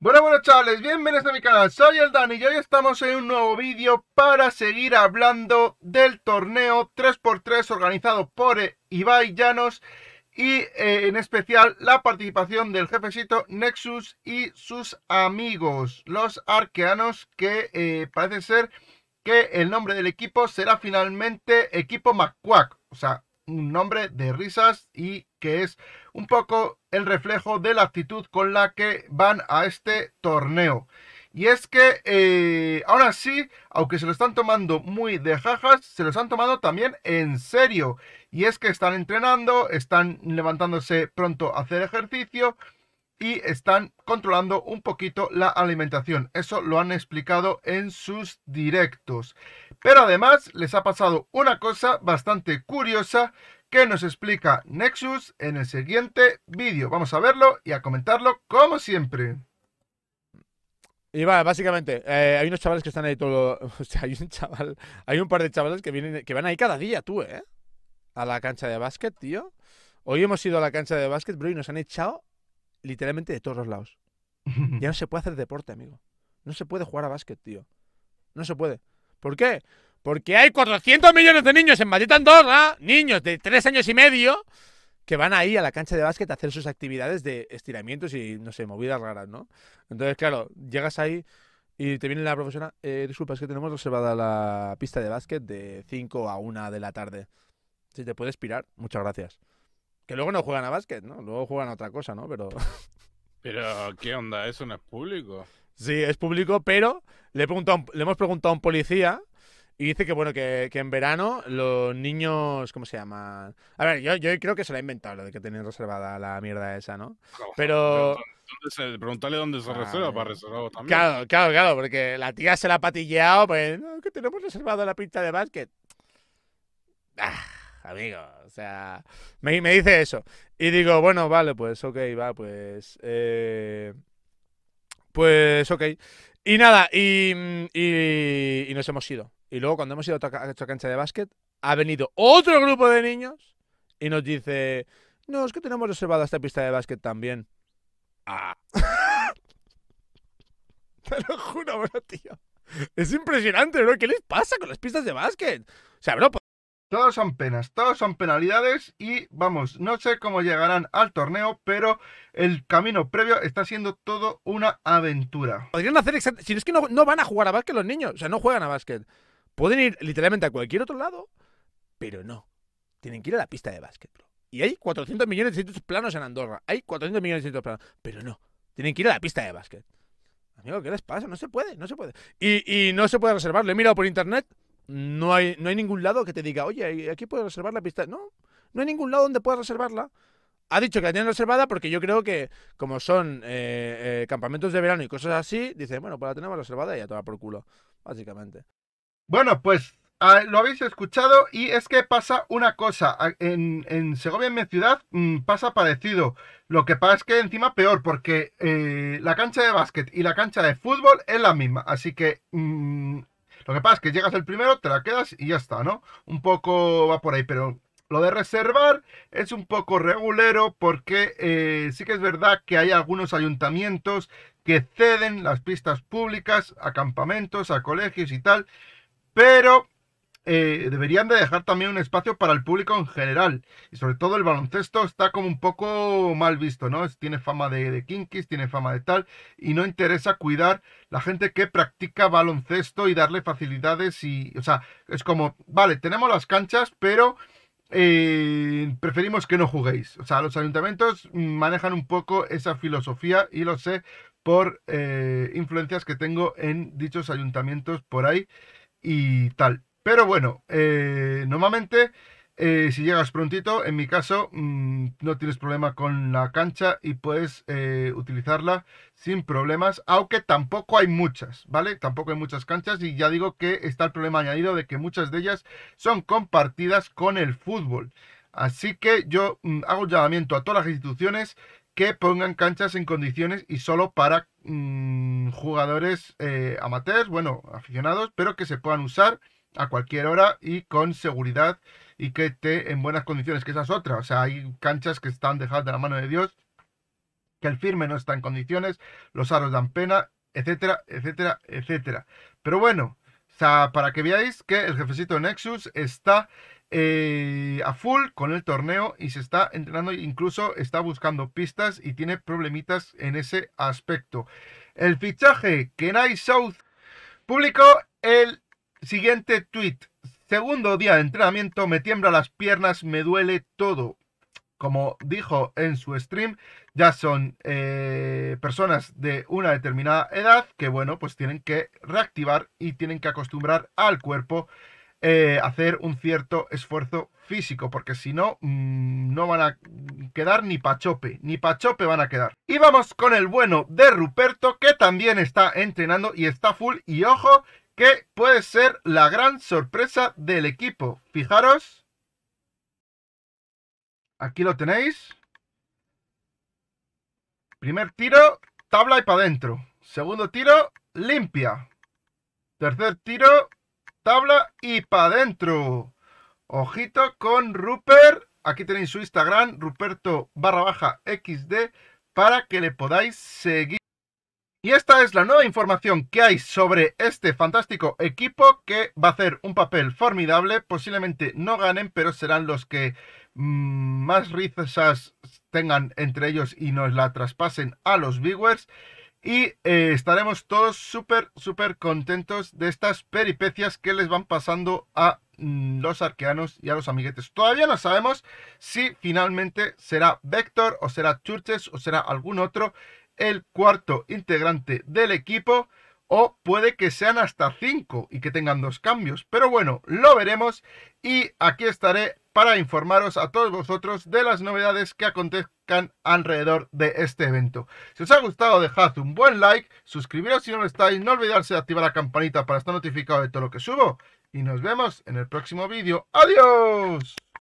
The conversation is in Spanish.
Bueno, bueno chavales, bienvenidos a mi canal, soy el Dani y hoy estamos en un nuevo vídeo para seguir hablando del torneo 3x3 organizado por e- Ibai Llanos y eh, en especial la participación del jefecito Nexus y sus amigos, los arqueanos, que eh, parece ser que el nombre del equipo será finalmente Equipo McQuack, o sea, un nombre de risas y que es un poco el reflejo de la actitud con la que van a este torneo. Y es que eh, aún así, aunque se lo están tomando muy de jajas, se los han tomado también en serio. Y es que están entrenando, están levantándose pronto a hacer ejercicio, y están controlando un poquito la alimentación. Eso lo han explicado en sus directos. Pero además les ha pasado una cosa bastante curiosa que nos explica Nexus en el siguiente vídeo. Vamos a verlo y a comentarlo como siempre. Y va, básicamente, eh, hay unos chavales que están ahí todo. O sea, hay un chaval. Hay un par de chavales que vienen, que van ahí cada día, tú, ¿eh? A la cancha de básquet, tío. Hoy hemos ido a la cancha de básquet, bro, y nos han echado literalmente de todos los lados. Ya no se puede hacer deporte, amigo. No se puede jugar a básquet, tío. No se puede. ¿Por qué? Porque hay 400 millones de niños en Madrid Andorra, niños de tres años y medio, que van ahí a la cancha de básquet a hacer sus actividades de estiramientos y, no sé, movidas raras, ¿no? Entonces, claro, llegas ahí y te viene la profesora, eh, disculpa, es que tenemos reservada la pista de básquet de 5 a una de la tarde. Si te puedes pirar, muchas gracias. Que luego no juegan a básquet, ¿no? Luego juegan a otra cosa, ¿no? Pero. Pero, ¿qué onda? Eso no es público. Sí, es público, pero le, he le hemos preguntado a un policía y dice que, bueno, que, en verano los niños. ¿Cómo se llama? A ver, yo, yo creo que se la ha inventado lo de que tienen reservada la mierda esa, ¿no? pero. Se, preguntarle dónde se reserva para reservarlo también. Claro, claro, claro, porque la tía se la ha patilleado, pues, no, que tenemos reservado la pista de básquet. Ah amigo. O sea, me, dice eso. Y digo, bueno, vale, pues ok, va, pues... Eh, pues ok. Y nada, y, nos hemos ido. Y luego cuando hemos ido a esta cancha de básquet, ha venido otro grupo de niños y nos dice, no, es que tenemos reservada esta pista de básquet también. Ah. Te lo juro, bro, tío. Es impresionante, bro. ¿Qué les pasa con las pistas de básquet? O sea, bro, todos son penas, todos son penalidades y vamos, no sé cómo llegarán al torneo, pero el camino previo está siendo todo una aventura. Podrían hacer exactamente, si es que no, van a jugar a básquet los niños, o sea, no juegan a básquet. Pueden ir literalmente a cualquier otro lado, pero no. Tienen que ir a la pista de básquet, Y hay 400 millones de planos en Andorra, hay 400 millones de planos, pero no. Tienen que ir a la pista de básquet. Amigo, ¿qué les pasa? No se puede, no se puede. Y, y no se puede reservar, ¿le he mirado por internet no hay, no hay ningún lado que te diga, oye, aquí puedes reservar la pista. No, no hay ningún lado donde puedas reservarla. Ha dicho que la tienen reservada porque yo creo que, como son eh, eh, campamentos de verano y cosas así, dice, bueno, pues la tenemos reservada y te va por culo, básicamente. Bueno, pues ah, lo habéis escuchado y es que pasa una cosa. En, Segovia, en mi ciudad, mm, pasa parecido. Lo que pasa es que encima peor, porque eh, la cancha de básquet y la cancha de fútbol es la misma. Así que mm, lo que pasa es que llegas el primero, te la quedas y ya está, ¿no? Un poco va por ahí, pero lo de reservar es un poco regulero porque eh, sí que es verdad que hay algunos ayuntamientos que ceden las pistas públicas a campamentos, a colegios y tal, pero eh, deberían de dejar también un espacio para el público en general. Y sobre todo el baloncesto está como un poco mal visto, ¿no? tiene fama de, de kinkis, tiene fama de tal, y no interesa cuidar la gente que practica baloncesto y darle facilidades y, o sea, es como, vale, tenemos las canchas, pero... Eh, preferimos que no juguéis. O sea, los ayuntamientos manejan un poco esa filosofía y lo sé por eh, influencias que tengo en dichos ayuntamientos por ahí y tal. Pero bueno, eh, normalmente eh, si llegas prontito, en mi caso mm, no tienes problema con la cancha y puedes eh, utilizarla sin problemas, aunque tampoco hay muchas, ¿vale? Tampoco hay muchas canchas y ya digo que está el problema añadido de que muchas de ellas son compartidas con el fútbol. Así que yo mm, hago un llamamiento a todas las instituciones que pongan canchas en condiciones y solo para mm, jugadores amateurs, bueno, aficionados, pero que se puedan usar a cualquier hora y con seguridad y que esté en buenas condiciones, que esas otras, otra. O sea, hay canchas que están dejadas de la mano de Dios, que el firme no está en condiciones, los aros dan pena, etcétera, etcétera, etcétera. Pero bueno, sea, para que veáis que el jefecito Nexus está eh, a full con el torneo y se está entrenando, incluso está buscando pistas y tiene problemitas en ese aspecto. El fichaje que Night South publicó el Siguiente tweet. Segundo día de entrenamiento, me tiembla las piernas, me duele todo. Como dijo en su stream, ya son eh, personas de una determinada edad que, bueno, pues tienen que reactivar y tienen que acostumbrar al cuerpo eh, hacer un cierto esfuerzo físico, porque si no, mm, no van a quedar ni pachope, ni pachope van a quedar. Y vamos con el bueno de Ruperto, que también está entrenando y está full, y ojo, que puede ser la gran sorpresa del equipo. Fijaros. Aquí lo tenéis. Primer tiro, tabla y para adentro. Segundo tiro, limpia. Tercer tiro, tabla y para adentro. Ojito con Rupert. Aquí tenéis su Instagram, Ruperto barra baja XD, para que le podáis seguir. Y esta es la nueva información que hay sobre este fantástico equipo que va a hacer un papel formidable. Posiblemente no ganen, pero serán los que mm, más risas tengan entre ellos y nos la traspasen a los viewers. Y eh, estaremos todos súper, súper contentos de estas peripecias que les van pasando a mm, los arqueanos y a los amiguetes. Todavía no sabemos si finalmente será Vector o será Churches o será algún otro el cuarto integrante del equipo o puede que sean hasta 5 y que tengan dos cambios. Pero bueno, lo veremos y aquí estaré para informaros a todos vosotros de las novedades que acontezcan alrededor de este evento. Si os ha gustado dejad un buen like, suscribiros si no lo estáis, no olvidarse de activar la campanita para estar notificado de todo lo que subo y nos vemos en el próximo vídeo. ¡Adiós!